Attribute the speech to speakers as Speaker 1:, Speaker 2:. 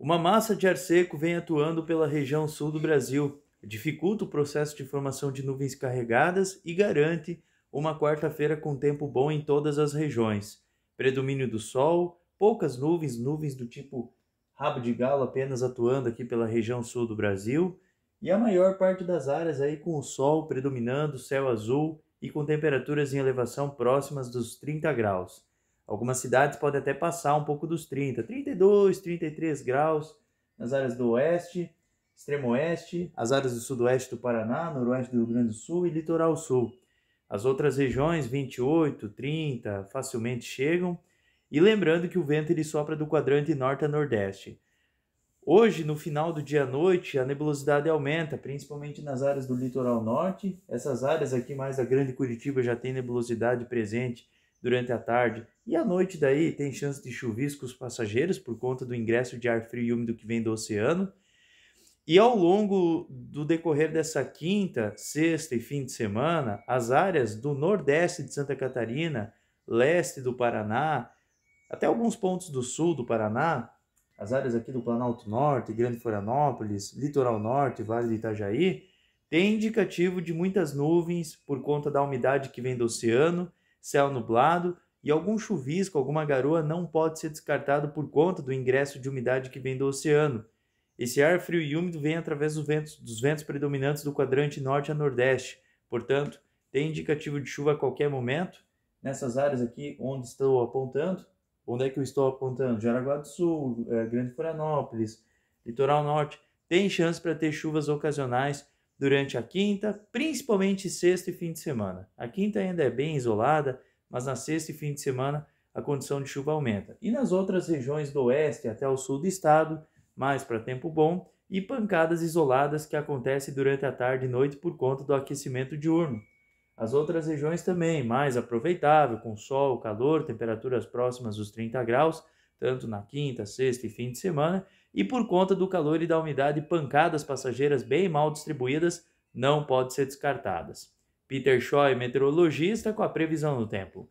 Speaker 1: Uma massa de ar seco vem atuando pela região sul do Brasil, dificulta o processo de formação de nuvens carregadas e garante uma quarta-feira com tempo bom em todas as regiões. Predomínio do sol, poucas nuvens, nuvens do tipo rabo de galo apenas atuando aqui pela região sul do Brasil, e a maior parte das áreas aí com o sol predominando, céu azul e com temperaturas em elevação próximas dos 30 graus. Algumas cidades podem até passar um pouco dos 30, 32, 33 graus nas áreas do oeste, extremo oeste, as áreas do sudoeste do Paraná, noroeste do Rio Grande do Sul e litoral sul. As outras regiões, 28, 30, facilmente chegam. E lembrando que o vento ele sopra do quadrante norte a nordeste. Hoje, no final do dia à noite, a nebulosidade aumenta, principalmente nas áreas do litoral norte. Essas áreas aqui, mais a Grande Curitiba, já tem nebulosidade presente durante a tarde. E à noite daí tem chance de chuviscos passageiros por conta do ingresso de ar frio e úmido que vem do oceano. E ao longo do decorrer dessa quinta, sexta e fim de semana, as áreas do nordeste de Santa Catarina, leste do Paraná, até alguns pontos do sul do Paraná, as áreas aqui do Planalto Norte, Grande Florianópolis, Litoral Norte, Vale do Itajaí, tem indicativo de muitas nuvens por conta da umidade que vem do oceano céu nublado e algum chuvisco, alguma garoa não pode ser descartado por conta do ingresso de umidade que vem do oceano. Esse ar frio e úmido vem através dos ventos, dos ventos predominantes do quadrante norte a nordeste. Portanto, tem indicativo de chuva a qualquer momento. Nessas áreas aqui onde estou apontando, onde é que eu estou apontando? Jaraguá do Sul, eh, Grande Florianópolis, Litoral Norte, tem chance para ter chuvas ocasionais durante a quinta, principalmente sexta e fim de semana. A quinta ainda é bem isolada, mas na sexta e fim de semana a condição de chuva aumenta. E nas outras regiões do oeste até o sul do estado, mais para tempo bom, e pancadas isoladas que acontecem durante a tarde e noite por conta do aquecimento diurno. As outras regiões também, mais aproveitável, com sol, calor, temperaturas próximas dos 30 graus, tanto na quinta, sexta e fim de semana, e por conta do calor e da umidade, pancadas passageiras bem mal distribuídas não podem ser descartadas. Peter Choi, meteorologista, com a previsão do tempo.